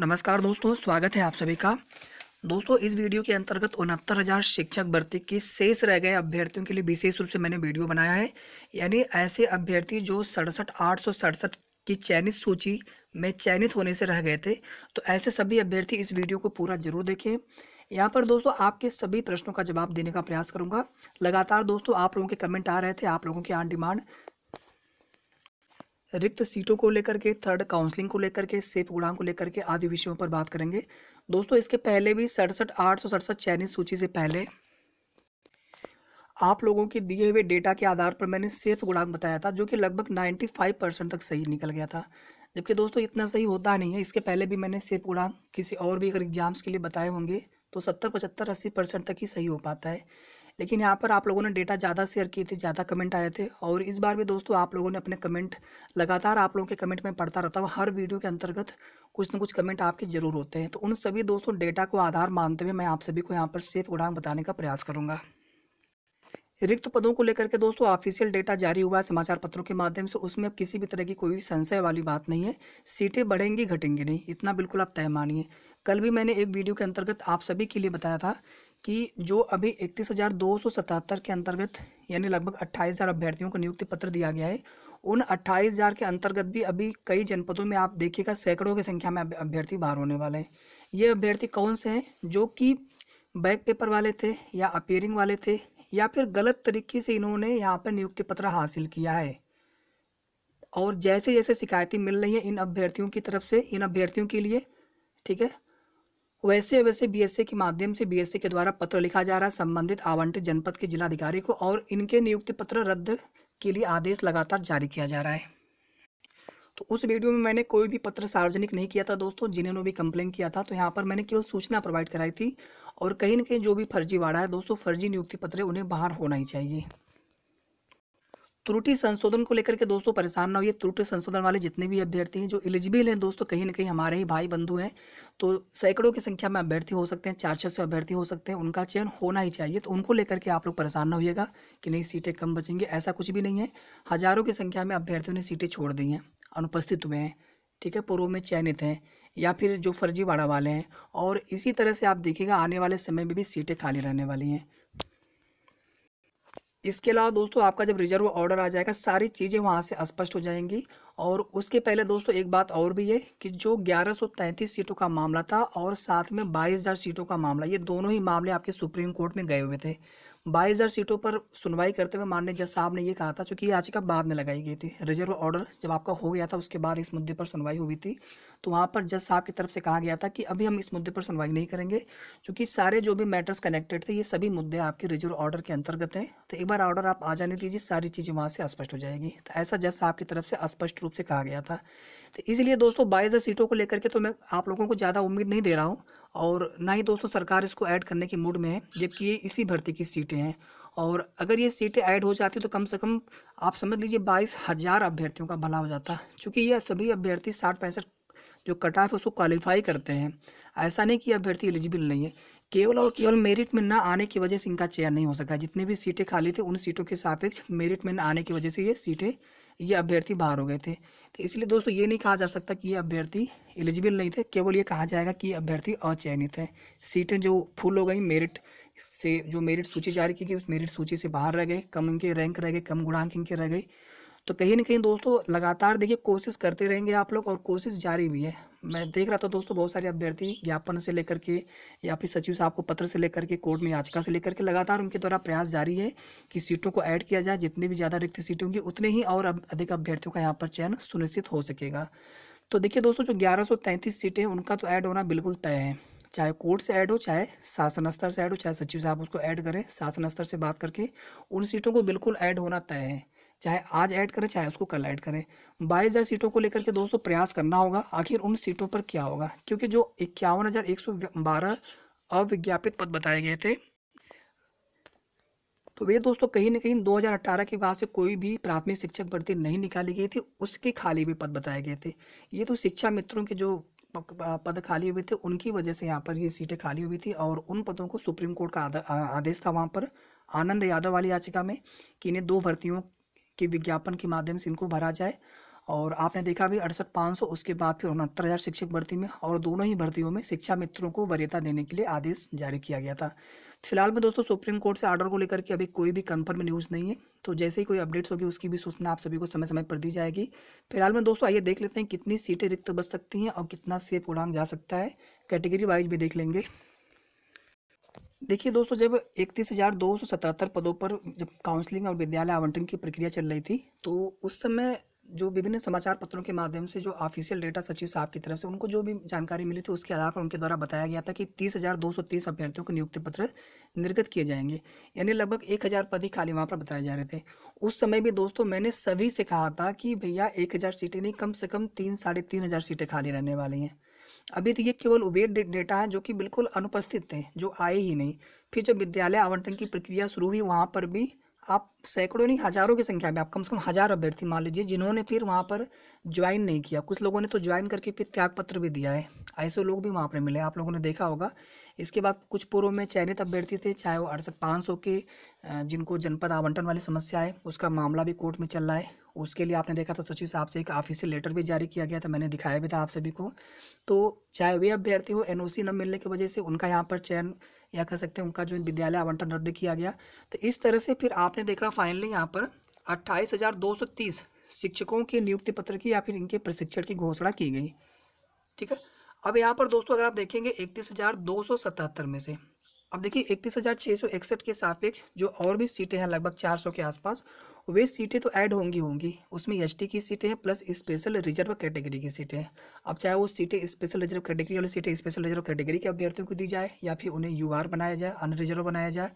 नमस्कार दोस्तों स्वागत है आप सभी का दोस्तों इस वीडियो के अंतर्गत उनहत्तर हज़ार शिक्षक भर्ती के शेष रह गए अभ्यर्थियों के लिए विशेष रूप से मैंने वीडियो बनाया है यानी ऐसे अभ्यर्थी जो सड़सठ आठ सौ सड़सठ की चयनित सूची में चयनित होने से रह गए थे तो ऐसे सभी अभ्यर्थी इस वीडियो को पूरा जरूर देखें यहाँ पर दोस्तों आपके सभी प्रश्नों का जवाब देने का प्रयास करूँगा लगातार दोस्तों आप लोगों के कमेंट आ रहे थे आप लोगों की आन डिमांड रिक्त सीटों को लेकर के थर्ड काउंसलिंग को लेकर के सेप गुणांक को लेकर के आदि विषयों पर बात करेंगे दोस्तों इसके पहले भी सड़सठ आठ सौ सड़सठ चयनित सूची से पहले आप लोगों के दिए हुए डेटा के आधार पर मैंने सेफ गुणांक बताया था जो कि लगभग नाइन्टी फाइव परसेंट तक सही निकल गया था जबकि दोस्तों इतना सही होता नहीं है इसके पहले भी मैंने सेफ गुणांक किसी और भी अगर एग्जाम्स के लिए बताए होंगे तो सत्तर पचहत्तर अस्सी परसेंट तक ही सही हो पाता है लेकिन यहाँ पर आप लोगों ने डेटा ज़्यादा शेयर किए थे ज़्यादा कमेंट आए थे और इस बार भी दोस्तों आप लोगों ने अपने कमेंट लगातार आप लोगों के कमेंट में पढ़ता रहता हूँ हर वीडियो के अंतर्गत कुछ ना कुछ कमेंट आपके जरूर होते हैं तो उन सभी दोस्तों डेटा को आधार मानते हुए मैं आप सभी को यहाँ पर सेफ उड़ान बताने का प्रयास करूँगा रिक्त पदों को लेकर के दोस्तों ऑफिशियल डेटा जारी हुआ है समाचार पत्रों के माध्यम से उसमें अब किसी भी तरह की कोई भी संशय वाली बात नहीं है सीटें बढ़ेंगी घटेंगी नहीं इतना बिल्कुल आप तय मानिए कल भी मैंने एक वीडियो के अंतर्गत आप सभी के लिए बताया था कि जो अभी इकतीस हज़ार दो सौ सतहत्तर के अंतर्गत यानी लगभग अट्ठाईस हज़ार अभ्यर्थियों को नियुक्ति पत्र दिया गया है उन अट्ठाईस हज़ार के अंतर्गत भी अभी कई जनपदों में आप देखिएगा सैकड़ों की संख्या में अभ्यर्थी बाहर होने वाले हैं ये अभ्यर्थी कौन से हैं जो कि बैक पेपर वाले थे या अपेयरिंग वाले थे या फिर गलत तरीके से इन्होंने यहाँ पर नियुक्ति पत्र हासिल किया है और जैसे जैसे शिकायतें मिल रही हैं इन अभ्यर्थियों की तरफ से इन अभ्यर्थियों के लिए ठीक है वैसे वैसे बीएसए के माध्यम से बीएसए के द्वारा पत्र लिखा जा रहा है संबंधित आवंटित जनपद के जिलाधिकारी को और इनके नियुक्ति पत्र रद्द के लिए आदेश लगातार जारी किया जा रहा है तो उस वीडियो में मैंने कोई भी पत्र सार्वजनिक नहीं किया था दोस्तों जिन्होंने भी कंप्लेन किया था तो यहाँ पर मैंने केवल सूचना प्रोवाइड कराई थी और कहीं ना कहीं जो भी फर्जीवाड़ा है दोस्तों फर्जी नियुक्ति पत्र उन्हें बाहर होना ही चाहिए त्रुटि संशोधन को लेकर के दोस्तों परेशान ना हो ये त्रुटि संशोधन वाले जितने भी अभ्यर्थी हैं जो एलिजिबल हैं दोस्तों कहीं ना कहीं हमारे ही भाई बंधु हैं तो सैकड़ों की संख्या में अभ्यर्थी हो सकते हैं चार छः सौ अभ्यर्थी हो सकते हैं उनका चयन होना ही चाहिए तो उनको लेकर के आप लोग परेशान ना होइएगा कि नहीं सीटें कम बचेंगी ऐसा कुछ भी नहीं है हज़ारों की संख्या में अभ्यर्थियों ने सीटें छोड़ दी हैं अनुपस्थित हुए हैं ठीक है पूर्व में चयनित हैं या फिर जो फर्जीवाड़ा वाले हैं और इसी तरह से आप देखिएगा आने वाले समय में भी सीटें खाली रहने वाली हैं इसके अलावा दोस्तों आपका जब रिजर्व ऑर्डर आ जाएगा सारी चीज़ें वहाँ से स्पष्ट हो जाएंगी और उसके पहले दोस्तों एक बात और भी है कि जो 1133 सीटों का मामला था और साथ में 22000 सीटों का मामला ये दोनों ही मामले आपके सुप्रीम कोर्ट में गए हुए थे 22000 सीटों पर सुनवाई करते हुए माननीय जज साहब ने ये कहा था क्योंकि याचिका बाद में लगाई गई थी रिजर्व ऑर्डर जब आपका हो गया था उसके बाद इस मुद्दे पर सुनवाई हुई थी तो वहाँ पर जज साहब की तरफ से कहा गया था कि अभी हम इस मुद्दे पर सुनवाई नहीं करेंगे क्योंकि सारे जो भी मैटर्स कनेक्टेड थे ये सभी मुद्दे आपके रिजर्व ऑर्डर के अंतर्गत हैं तो एक बार ऑर्डर आप आ जाने दीजिए सारी चीज़ें वहाँ से स्पष्ट हो जाएगी तो ऐसा जज साहब की तरफ से स्पष्ट रूप से कहा गया था तो इसलिए दोस्तों बाईस सीटों को लेकर के तो मैं आप लोगों को ज़्यादा उम्मीद नहीं दे रहा हूँ और ना ही दोस्तों सरकार इसको ऐड करने के मूड में है जबकि ये इसी भर्ती की सीटें हैं और अगर ये सीटें ऐड हो जाती तो कम से कम आप समझ लीजिए बाईस हज़ार अभ्यर्थियों का भला हो जाता क्योंकि ये सभी अभ्यर्थी साठ पैंसठ जो कट ऑफ है उसको क्वालिफाई करते हैं ऐसा नहीं कि अभ्यर्थी एलिजिबल नहीं है केवल और केवल मेरिट में ना आने की वजह से इनका चयन नहीं हो सका जितनी भी सीटें खाली थी उन सीटों के सापेक्ष मेरिट में ना आने की वजह से ये सीटें ये अभ्यर्थी बाहर हो गए थे तो इसलिए दोस्तों ये नहीं कहा जा सकता कि ये अभ्यर्थी एलिजिबल नहीं थे केवल ये कहा जाएगा कि ये अभ्यर्थी अचयनित है सीटें जो फुल हो गई मेरिट से जो मेरिट सूची जारी की गई उस मेरिट सूची से बाहर रह गए कम इनके रैंक रह गए कम गुणांक इनके रह गई तो कहीं ना कहीं दोस्तों लगातार देखिए कोशिश करते रहेंगे आप लोग और कोशिश जारी भी है मैं देख रहा था दोस्तों बहुत सारे अभ्यर्थी ज्ञापन से लेकर के या फिर सचिव साहब को पत्र से लेकर के कोर्ट में याचिका से लेकर के लगातार उनके द्वारा प्रयास जारी है कि सीटों को ऐड किया जाए जितनी भी ज़्यादा रिक्त सीटें होंगी उतने ही और अधिक अभ्यर्थियों का यहाँ पर चयन सुनिश्चित हो सकेगा तो देखिए दोस्तों जो ग्यारह सीटें हैं उनका तो ऐड होना बिल्कुल तय है चाहे कोर्ट से ऐड हो चाहे शासन स्तर से ऐड हो चाहे सचिव साहब उसको ऐड करें शासन स्तर से बात करके उन सीटों को बिल्कुल ऐड होना तय है चाहे आज ऐड करें चाहे उसको कल ऐड करें बाईस हज़ार सीटों को लेकर के दोस्तों प्रयास करना होगा आखिर उन सीटों पर क्या होगा क्योंकि जो इक्यावन हज़ार एक सौ बारह अविज्ञापित पद बताए गए थे तो वे दोस्तों कहीं ना कहीं 2018 के बाद से कोई भी प्राथमिक शिक्षक भर्ती नहीं निकाली गई थी उसके खाली हुए पद बताए गए थे ये तो शिक्षा मित्रों के जो पद खाली हुए थे उनकी वजह से यहाँ पर ये सीटें खाली हुई थी और उन पदों को सुप्रीम कोर्ट का आदेश था वहाँ पर आनंद यादव वाली याचिका में कि इन्हें दो भर्तियों के विज्ञापन के माध्यम से इनको भरा जाए और आपने देखा भी अड़सठ पाँच सौ उसके बाद फिर उनहत्तर हज़ार शिक्षक भर्ती में और दोनों ही भर्तियों में शिक्षा मित्रों को वरीयता देने के लिए आदेश जारी किया गया था फिलहाल में दोस्तों सुप्रीम कोर्ट से ऑर्डर को लेकर के अभी कोई भी कन्फर्म न्यूज़ नहीं है तो जैसे ही कोई अपडेट्स होगी उसकी भी सूचना आप सभी को समय समय पर दी जाएगी फिलहाल में दोस्तों आइए देख लेते हैं कितनी सीटें रिक्त बच सकती हैं और कितना सेफ उड़ान जा सकता है कैटेगरी वाइज भी देख लेंगे देखिए दोस्तों जब इकतीस हज़ार दो सौ सतहत्तर पदों पर जब काउंसलिंग और विद्यालय आवंटन की प्रक्रिया चल रही थी तो उस समय जो विभिन्न समाचार पत्रों के माध्यम से जो ऑफिशियल डेटा सचिव साहब की तरफ से उनको जो भी जानकारी मिली थी उसके आधार पर उनके द्वारा बताया गया था कि तीस हज़ार दो सौ तीस अभ्यर्थियों को नियुक्ति पत्र निर्गत किए जाएंगे यानी लगभग एक हज़ार पद ही खाली वहाँ पर बताए जा रहे थे उस समय भी दोस्तों मैंने सभी से कहा था कि भैया एक हज़ार सीटें नहीं कम से कम तीन साढ़े तीन हज़ार सीटें खाली रहने वाली हैं अभी तो ये केवल उबेर डेटा है जो कि बिल्कुल अनुपस्थित थे जो आए ही नहीं फिर जब विद्यालय आवंटन की प्रक्रिया शुरू हुई वहाँ पर भी आप सैकड़ों नहीं हज़ारों की संख्या में आप कम से कम हज़ार अभ्यर्थी मान लीजिए जिन्होंने फिर वहाँ पर ज्वाइन नहीं किया कुछ लोगों ने तो ज्वाइन करके फिर त्यागपत्र भी दिया है ऐसे लोग भी वहाँ पर मिले आप लोगों ने देखा होगा इसके बाद कुछ पूर्व में चयनित अभ्यर्थी थे चाहे वो अड़सठ पाँच सौ के जिनको जनपद आवंटन वाली समस्या है उसका मामला भी कोर्ट में चल रहा है उसके लिए आपने देखा था सचिव साहब से एक ऑफिसियल लेटर भी जारी किया गया था मैंने दिखाया भी था आप सभी को तो चाहे वे अभ्यर्थी हो एन न मिलने की वजह से उनका यहाँ पर चयन या कह सकते हैं उनका जो विद्यालय आवंटन रद्द किया गया तो इस तरह से फिर आपने देखा फाइनली यहाँ पर अट्ठाईस हज़ार दो सौ तीस शिक्षकों के नियुक्ति पत्र की या फिर इनके प्रशिक्षण की घोषणा की गई ठीक है अब यहाँ पर दोस्तों अगर आप देखेंगे इकतीस हज़ार दो सौ सतहत्तर में से अब देखिए इकतीस हज़ार छः सौ इकसठ के सापेक्ष जो और भी सीटें हैं लगभग चार सौ के आसपास वे सीटें तो ऐड होंगी होंगी उसमें एस की सीटें हैं प्लस स्पेशल रिजर्व कैटेगरी की सीटें हैं अब चाहे वो सीटें स्पेशल रिजर्व कैटेगरी वाली सीटें स्पेशल रिजर्व कैटेगरी के अभ्यर्थियों को दी जाए या फिर उन्हें यू बनाया जाए अनरिजर्व बनाया जाए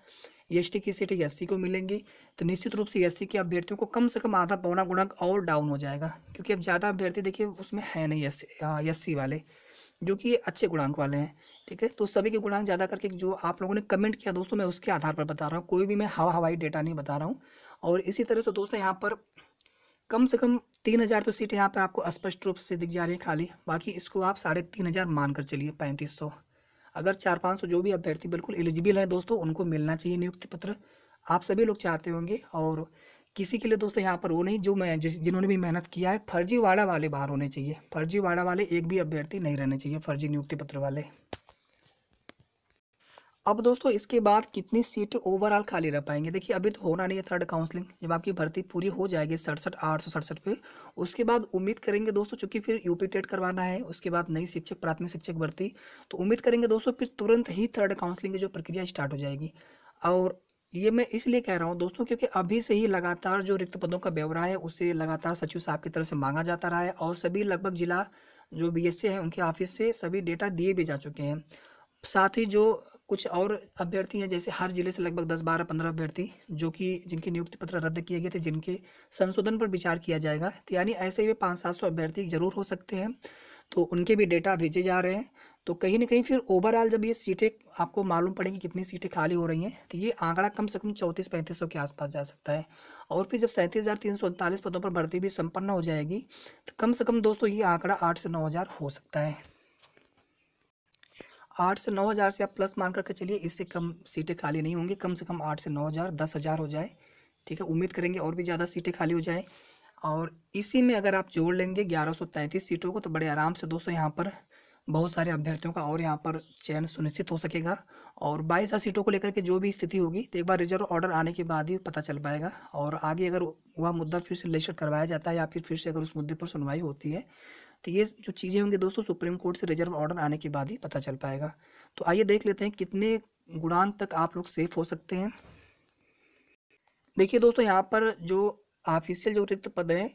एस की सीटें एस को मिलेंगी तो निश्चित रूप से एस के अभ्यर्थियों को कम से कम आधा पौना गुणक और डाउन हो जाएगा क्योंकि अब ज़्यादा अभ्यर्थी देखिए उसमें है नहीं एस एस वाले जो कि अच्छे गुणांक वाले हैं ठीक है तो सभी के गुणांक ज़्यादा करके जो आप लोगों ने कमेंट किया दोस्तों मैं उसके आधार पर बता रहा हूँ कोई भी मैं हवा हवाई डेटा नहीं बता रहा हूँ और इसी तरह से दोस्तों यहाँ पर कम से कम तीन हज़ार तो सीटें यहाँ पर आपको स्पष्ट रूप से दिख जा रही है खाली बाकी इसको आप साढ़े तीन हज़ार मान कर चलिए पैंतीस सौ अगर चार पाँच सौ जो भी अभ्यर्थी बिल्कुल एलिजिबल हैं दोस्तों उनको मिलना चाहिए नियुक्ति पत्र आप सभी लोग चाहते होंगे और किसी के लिए दोस्तों यहाँ पर वो नहीं जो मैं जिस जिन्होंने भी मेहनत किया है फर्जीवाड़ा वाले बाहर होने चाहिए फर्जीवाड़ा वाले एक भी अभ्यर्थी नहीं रहने चाहिए फर्जी नियुक्ति पत्र वाले अब दोस्तों इसके बाद कितनी सीटें ओवरऑल खाली रह पाएंगे देखिए अभी तो होना नहीं है थर्ड काउंसलिंग जब आपकी भर्ती पूरी हो जाएगी सड़सठ आठ सौ सड़सठ पे उसके बाद उम्मीद करेंगे दोस्तों चूंकि फिर यूपी टेट करवाना है उसके बाद नई शिक्षक प्राथमिक शिक्षक भर्ती तो उम्मीद करेंगे दोस्तों फिर तुरंत ही थर्ड काउंसलिंग की जो प्रक्रिया स्टार्ट हो जाएगी और ये मैं इसलिए कह रहा हूँ दोस्तों क्योंकि अभी से ही लगातार जो रिक्त पदों का ब्यौरा है उसे लगातार सचिव साहब की तरफ से मांगा जाता रहा है और सभी लगभग जिला जो बी एस है उनके ऑफिस से सभी डेटा दिए भी जा चुके हैं साथ ही जो कुछ और अभ्यर्थी हैं जैसे हर जिले से लगभग दस बारह पंद्रह अभ्यर्थी जो कि जिनके नियुक्ति पत्र रद्द किए गए थे जिनके संशोधन पर विचार किया जाएगा तो यानी ऐसे ही पाँच सात सौ अभ्यर्थी जरूर हो सकते हैं तो उनके भी डेटा भेजे जा रहे हैं तो कहीं ना कहीं फिर ओवरऑल जब ये सीटें आपको मालूम पड़ेंगी कितनी सीटें खाली हो रही हैं तो ये आंकड़ा कम से कम चौंतीस पैंतीस सौ के आसपास जा सकता है और फिर जब सैंतीस हज़ार तीन सौ पदों पर भर्ती भी संपन्न हो जाएगी तो कम से कम दोस्तों ये आंकड़ा आठ से नौ हज़ार हो सकता है आठ से नौ हज़ार से आप प्लस मान करके चलिए इससे कम सीटें खाली नहीं होंगी कम से कम आठ से नौ हज़ार दस हज़ार हो जाए ठीक है उम्मीद करेंगे और भी ज़्यादा सीटें खाली हो जाए और इसी में अगर आप जोड़ लेंगे ग्यारह सौ तैंतीस सीटों को तो बड़े आराम से दोस्तों यहाँ पर बहुत सारे अभ्यर्थियों का और यहाँ पर चयन सुनिश्चित हो सकेगा और बाईस सीटों को लेकर के जो भी स्थिति होगी तो एक बार रिजर्व ऑर्डर आने के बाद ही पता चल पाएगा और आगे अगर वह मुद्दा फिर से रजिस्टर करवाया जाता है या फिर फिर से अगर उस मुद्दे पर सुनवाई होती है तो ये जो चीज़ें होंगी दोस्तों सुप्रीम कोर्ट से रिजर्व ऑर्डर आने के बाद ही पता चल पाएगा तो आइए देख लेते हैं कितने गुणान तक आप लोग सेफ हो सकते हैं देखिए दोस्तों यहाँ पर जो ऑफिशियल जो रिक्त पद हैं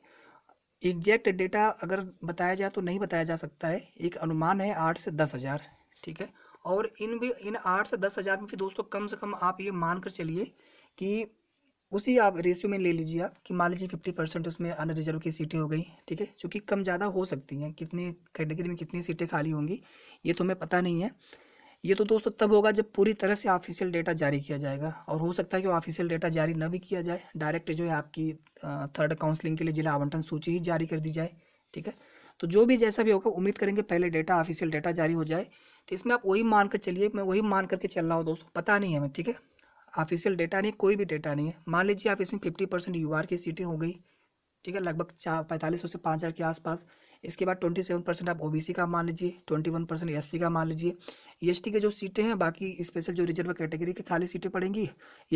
एग्जैक्ट डेटा अगर बताया जाए तो नहीं बताया जा सकता है एक अनुमान है आठ से दस हज़ार ठीक है और इन भी इन आठ से दस हज़ार में भी दोस्तों कम से कम आप ये मान कर चलिए कि उसी आप रेशियो में ले लीजिए आप कि मान लीजिए फिफ्टी परसेंट उसमें अनरिजर्व की सीटें हो गई ठीक है क्योंकि कम ज़्यादा हो सकती हैं कितनी कैटेगरी में कितनी सीटें खाली होंगी ये तो हमें पता नहीं है ये तो दोस्तों तब होगा जब पूरी तरह से ऑफिशियल डेटा जारी किया जाएगा और हो सकता है कि ऑफिशियल डेटा जारी ना भी किया जाए डायरेक्ट जो है आपकी थर्ड काउंसलिंग के लिए जिला आवंटन सूची ही जारी कर दी जाए ठीक है तो जो भी जैसा भी होगा उम्मीद करेंगे पहले डेटा ऑफिशियल डेटा जारी हो जाए तो इसमें आप वही मान कर चलिए मैं वही मान करके चल रहा हूँ दोस्तों पता नहीं है हमें ठीक है ऑफिशियल डेटा नहीं कोई भी डेटा नहीं है मान लीजिए आप इसमें फिफ्टी परसेंट यू की सीटें हो गई ठीक है लगभग चार पैंतालीस सौ से पाँच हज़ार के आसपास इसके बाद ट्वेंटी सेवन परसेंट आप ओबीसी का मान लीजिए ट्वेंटी वन परसेंट एस का मान लीजिए एस e के जो सीटें हैं बाकी स्पेशल जो रिजर्व कैटेगरी की खाली सीटें पड़ेंगी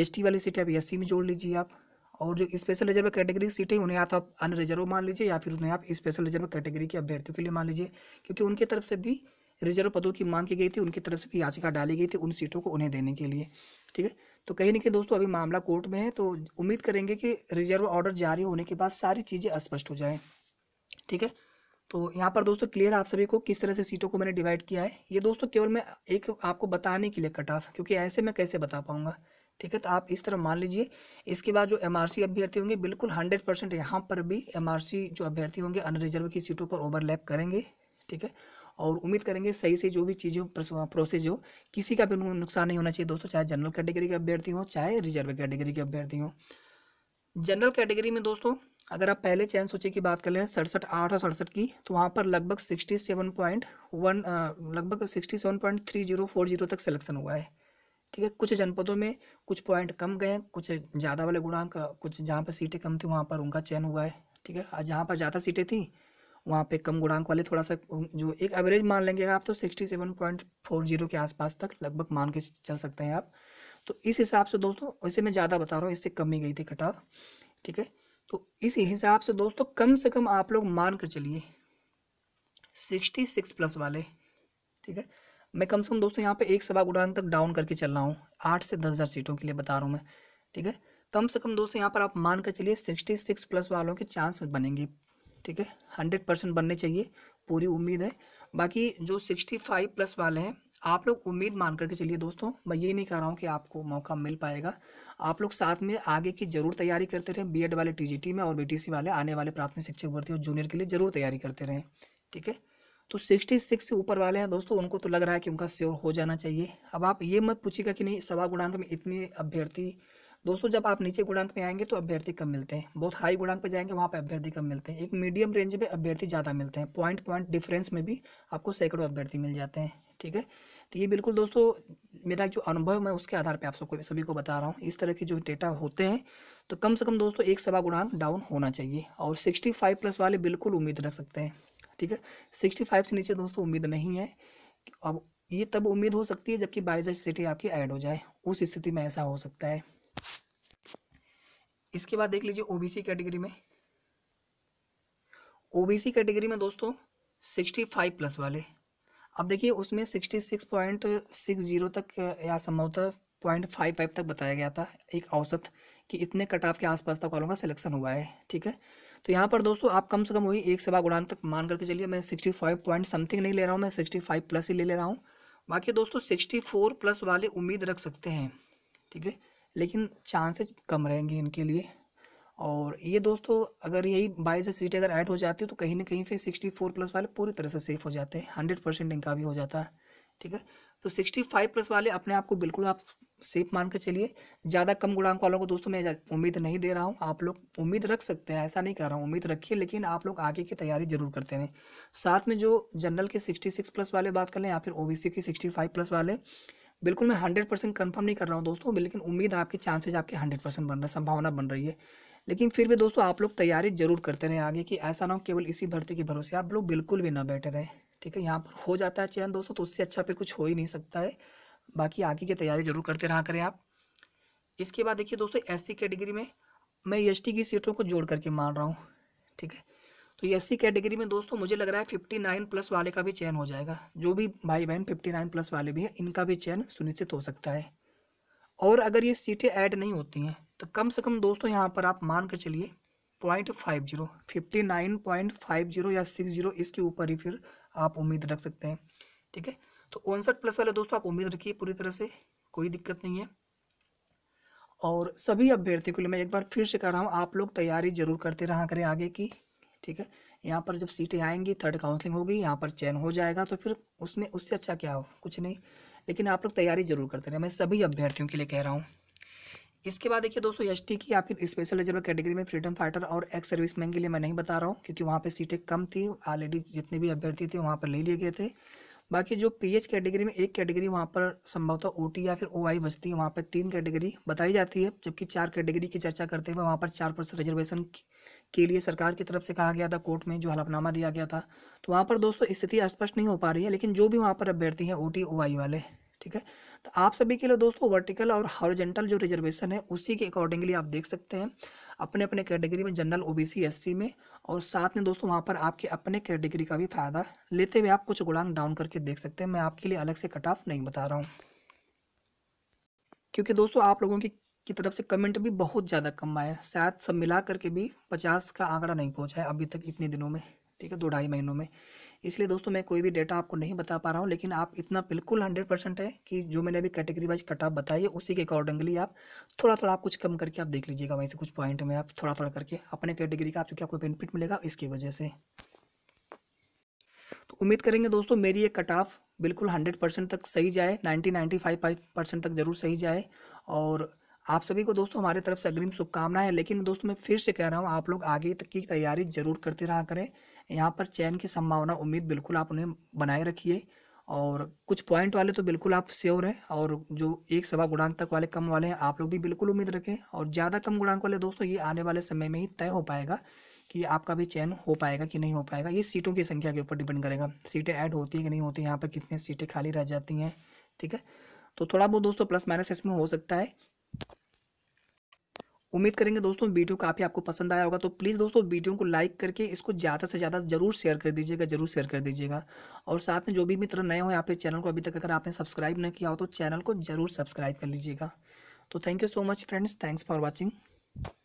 एस e वाली सीटें आप एस में जोड़ लीजिए आप और जो स्पेशल रिजर्व कैटेगरी सीटें उन्हें या तो आप अन रिजर्व मान लीजिए या फिर उन्हें आप स्पेशल रिजर्व कैटेगरी के अभ्यर्थियों के लिए मान लीजिए क्योंकि उनकी तरफ से भी रिजर्व पदों की मांग की गई थी उनकी तरफ से भी याचिका डाली गई थी उन सीटों को उन्हें देने के लिए ठीक है तो कहीं ना कहीं दोस्तों अभी मामला कोर्ट में है तो उम्मीद करेंगे कि रिजर्व ऑर्डर जारी होने के बाद सारी चीज़ें स्पष्ट हो जाएँ ठीक है तो यहाँ पर दोस्तों क्लियर आप सभी को किस तरह से सीटों को मैंने डिवाइड किया है ये दोस्तों केवल मैं एक आपको बताने के लिए कट ऑफ क्योंकि ऐसे मैं कैसे बता पाऊँगा ठीक है तो आप इस तरह मान लीजिए इसके बाद जो एम अभ्यर्थी होंगे बिल्कुल हंड्रेड परसेंट यहाँ पर भी एम जो अभ्यर्थी होंगे अनरिजर्व की सीटों पर ओवरलैप करेंगे ठीक है और उम्मीद करेंगे सही से जो भी चीज़ें प्रोसेस हो किसी का भी नुकसान नहीं होना चाहिए दोस्तों चाहे जनरल कैटेगरी के अभ्यर्थी हों चाहे रिजर्व कैटेगरी के अभ्यर्थी हों जनरल कैटेगरी में दोस्तों अगर आप पहले चयन सूची की बात कर लें सड़सठ आठ और सड़सठ की तो वहाँ पर लगभग सिक्सटी सेवन पॉइंट वन लगभग sixty seven point three zero four zero तक सिलेक्शन हुआ है ठीक है कुछ जनपदों में कुछ पॉइंट कम गए कुछ ज़्यादा वाले गुणांक कुछ जहाँ पर सीटें कम थी वहाँ पर उनका चयन हुआ है ठीक है जहाँ पर ज़्यादा सीटें थी वहाँ पे कम गुणांक वाले थोड़ा सा जो एक एवरेज मान लेंगे आप तो sixty seven point four zero के आसपास तक लगभग मान के चल सकते हैं आप तो इस हिसाब से दोस्तों वैसे मैं ज़्यादा बता रहा हूँ इससे कम ही गई थी कटाव ठीक है तो इस हिसाब से दोस्तों कम से कम आप लोग मान कर चलिए सिक्सटी सिक्स प्लस वाले ठीक है मैं कम से कम दोस्तों यहाँ पे एक सवा गुणांक तक डाउन करके चल रहा हूँ आठ से दस हज़ार सीटों के लिए बता रहा हूँ मैं ठीक है कम से कम दोस्तों यहाँ पर आप मान कर चलिए सिक्सटी सिक्स प्लस वालों के चांस बनेंगे ठीक है हंड्रेड परसेंट बनने चाहिए पूरी उम्मीद है बाकी जो सिक्सटी फाइव प्लस वाले हैं आप लोग उम्मीद मान करके चलिए दोस्तों मैं ये नहीं कह रहा हूँ कि आपको मौका मिल पाएगा आप लोग साथ में आगे की जरूर तैयारी करते रहें बीएड वाले टीजीटी में और बीटीसी वाले आने वाले प्राथमिक शिक्षक भर्ती और जूनियर के लिए जरूर तैयारी करते रहें ठीक है तो सिक्सटी सिक्स से ऊपर वाले हैं दोस्तों उनको तो लग रहा है कि उनका श्योर हो जाना चाहिए अब आप ये मत पूछिएगा कि नहीं सवा गुणांक में इतनी अभ्यर्थी दोस्तों जब आप नीचे गुणांक में आएंगे तो अभ्यर्थी कम मिलते हैं बहुत हाई गुणांक पर जाएंगे वहाँ पर अभ्यर्थी कम मिलते हैं एक मीडियम रेंज में अभ्यर्थी ज़्यादा मिलते हैं पॉइंट पॉइंट डिफरेंस में भी आपको सैकड़ों अभ्यर्थी मिल जाते हैं ठीक है तो ये बिल्कुल दोस्तों मेरा जो अनुभव है मैं उसके आधार पर आप सबको सभी को बता रहा हूँ इस तरह के जो डेटा होते हैं तो कम से कम दोस्तों एक सवा गुणांक डाउन होना चाहिए और सिक्सटी फाइव प्लस वाले बिल्कुल उम्मीद रख सकते हैं ठीक है सिक्सटी फाइव से नीचे दोस्तों उम्मीद नहीं है अब ये तब उम्मीद हो सकती है जबकि बाईस सीटें आपकी ऐड हो जाए उस स्थिति में ऐसा हो सकता है इसके बाद देख लीजिए ओबीसी कैटेगरी में ओबीसी कैटेगरी में दोस्तों सिक्सटी फाइव प्लस वाले अब देखिए उसमें sixty six point six zero तक या संभवतः पॉइंट फाइव फाइव तक बताया गया था एक औसत कि इतने कट ऑफ के आसपास तक वालों का सिलेक्शन हुआ है ठीक है तो यहाँ पर दोस्तों आप कम से कम वही एक सवा गुणान तक मान करके चलिए मैं सिक्सटी फाइव पॉइंट समथिंग नहीं ले रहा हूँ मैं सिक्सटी फाइव प्लस ही ले ले रहा हूँ बाकी दोस्तों सिक्सटी फोर प्लस वाले उम्मीद रख सकते हैं ठीक है लेकिन चांसेस कम रहेंगे इनके लिए और ये दोस्तों अगर यही बाईस सीटें अगर ऐड हो जाती है तो कहीं ना कहीं फिर सिक्सटी फोर प्लस वाले पूरी तरह से सेफ हो जाते हैं हंड्रेड परसेंट इनका भी हो जाता है ठीक है तो सिक्सटी फाइव प्लस वाले अपने आप को बिल्कुल आप सेफ मान कर चलिए ज़्यादा कम गुणांक वालों को दोस्तों मैं उम्मीद नहीं दे रहा हूँ आप लोग उम्मीद रख सकते हैं ऐसा नहीं कर रहा हूँ उम्मीद रखिए लेकिन आप लोग आगे की तैयारी जरूर करते रहें साथ में जो जनरल के सिक्सटी सिक्स प्लस वाले बात कर लें या फिर ओ बी सी के सिक्सटी फाइव प्लस वाले बिल्कुल मैं हंड्रेड परसेंट कन्फर्म नहीं कर रहा हूँ दोस्तों लेकिन उम्मीद आपके चांसेज आपके हंड्रेड परसेंट बन रहा है संभावना बन रही है लेकिन फिर भी दोस्तों आप लोग तैयारी जरूर करते रहें आगे कि ऐसा ना हो केवल इसी भर्ती के भरोसे आप लोग बिल्कुल भी ना बैठे रहें ठीक है यहाँ पर हो जाता है चयन दोस्तों तो उससे अच्छा फिर कुछ हो ही नहीं सकता है बाकी आगे की तैयारी जरूर करते रहा करें आप इसके बाद देखिए दोस्तों एस कैटेगरी में मैं एस e की सीटों को जोड़ करके मान रहा हूँ ठीक है तो एस सी कैटेगरी में दोस्तों मुझे लग रहा है फिफ्टी नाइन प्लस वाले का भी चयन हो जाएगा जो भी भाई बहन फिफ्टी नाइन प्लस वाले भी हैं इनका भी चयन सुनिश्चित हो सकता है और अगर ये सीटें ऐड नहीं होती हैं तो कम से कम दोस्तों यहाँ पर आप मान कर चलिए point five zero fifty nine point five zero या सिक्स जीरो इसके ऊपर ही फिर आप उम्मीद रख सकते हैं ठीक है तो उनसठ प्लस वाले दोस्तों आप उम्मीद रखिए पूरी तरह से कोई दिक्कत नहीं है और सभी अभ्यर्थियों के लिए मैं एक बार फिर से कह रहा हूँ आप लोग तैयारी जरूर करते रहा करें आगे की ठीक है यहाँ पर जब सीटें आएंगी थर्ड काउंसलिंग होगी यहाँ पर चयन हो जाएगा तो फिर उसमें उससे अच्छा क्या हो कुछ नहीं लेकिन आप लोग तैयारी जरूर करते रहे मैं सभी अभ्यर्थियों के लिए कह रहा हूँ इसके बाद देखिए दोस्तों एस की या फिर स्पेशल रिजर्व कैटेगरी में फ्रीडम फाइटर और एक्स मैन के लिए मैं नहीं बता रहा हूँ क्योंकि वहाँ पर सीटें कम थी ऑलरेडी जितने भी अभ्यर्थी थे वहाँ पर ले लिए गए थे बाकी जो एच कैटेगरी में एक कैटेगरी वहाँ पर संभवतः टी या फिर आई बचती है वहाँ पर तीन कैटेगरी बताई जाती है जबकि चार कैटेगरी की चर्चा करते हुए वहाँ पर चार परसेंट रिजर्वेशन के लिए सरकार की तरफ से कहा गया था कोर्ट में जो हलफनामा दिया गया था तो वहाँ पर दोस्तों स्थिति स्पष्ट नहीं हो पा रही है लेकिन जो भी वहाँ पर अभ्यर्थी हैं ओ टी वाले ठीक है तो आप सभी के लिए दोस्तों वर्टिकल और हॉरिजेंटल जो रिजर्वेशन है उसी के अकॉर्डिंगली आप देख सकते हैं अपने अपने कैटेगरी में जनरल ओ बी में और साथ में दोस्तों वहाँ पर आपके अपने कैटेगरी का भी फायदा लेते हुए आप कुछ गुणांग डाउन करके देख सकते हैं मैं आपके लिए अलग से कट ऑफ नहीं बता रहा हूँ क्योंकि दोस्तों आप लोगों की की तरफ से कमेंट भी बहुत ज़्यादा कम आए शायद सब मिला करके भी पचास का आंकड़ा नहीं पहुँचा है अभी तक इतने दिनों में ठीक है दो ढाई महीनों में इसलिए दोस्तों मैं कोई भी डेटा आपको नहीं बता पा रहा हूँ लेकिन आप इतना बिल्कुल हंड्रेड परसेंट है कि जो मैंने अभी कैटेगरी वाइज कट आप बताई है उसी के अकॉर्डिंगली आप थोड़ा थोड़ा आप कुछ कम करके आप देख लीजिएगा वहीं से कुछ पॉइंट में आप थोड़ा थोड़ा करके अपने कैटेगरी का आप चूँकि आपको बेनिफिट मिलेगा इसकी वजह से तो उम्मीद करेंगे दोस्तों मेरी ये कट ऑफ बिल्कुल हंड्रेड परसेंट तक सही जाए ninety ninety five five percent तक ज़रूर सही जाए और आप सभी को दोस्तों हमारे तरफ से अग्रिम शुभकामनाएं है लेकिन दोस्तों मैं फिर से कह रहा हूँ आप लोग आगे तक की तैयारी जरूर करते रहा करें यहाँ पर चयन की संभावना उम्मीद बिल्कुल आप उन्हें बनाए रखिए और कुछ पॉइंट वाले तो बिल्कुल आप श्योर हैं और जो एक सवा गुणांक तक वाले कम वाले हैं आप लोग भी बिल्कुल उम्मीद रखें और ज़्यादा कम गुणांक वाले दोस्तों ये आने वाले समय में ही तय हो पाएगा कि आपका भी चयन हो पाएगा कि नहीं हो पाएगा ये सीटों की संख्या के ऊपर डिपेंड करेगा सीटें ऐड होती हैं कि नहीं होती यहाँ पर कितनी सीटें खाली रह जाती हैं ठीक है तो थोड़ा बहुत दोस्तों प्लस माइनस इसमें हो सकता है उम्मीद करेंगे दोस्तों वीडियो काफ़ी आपको पसंद आया होगा तो प्लीज़ दोस्तों वीडियो को लाइक करके इसको ज़्यादा से ज़्यादा जरूर शेयर कर दीजिएगा जरूर शेयर कर दीजिएगा और साथ में जो भी मित्र नए हो यहाँ पे चैनल को अभी तक अगर आपने सब्सक्राइब नहीं किया हो तो चैनल को जरूर सब्सक्राइब कर लीजिएगा तो thank you so much friends thanks for watching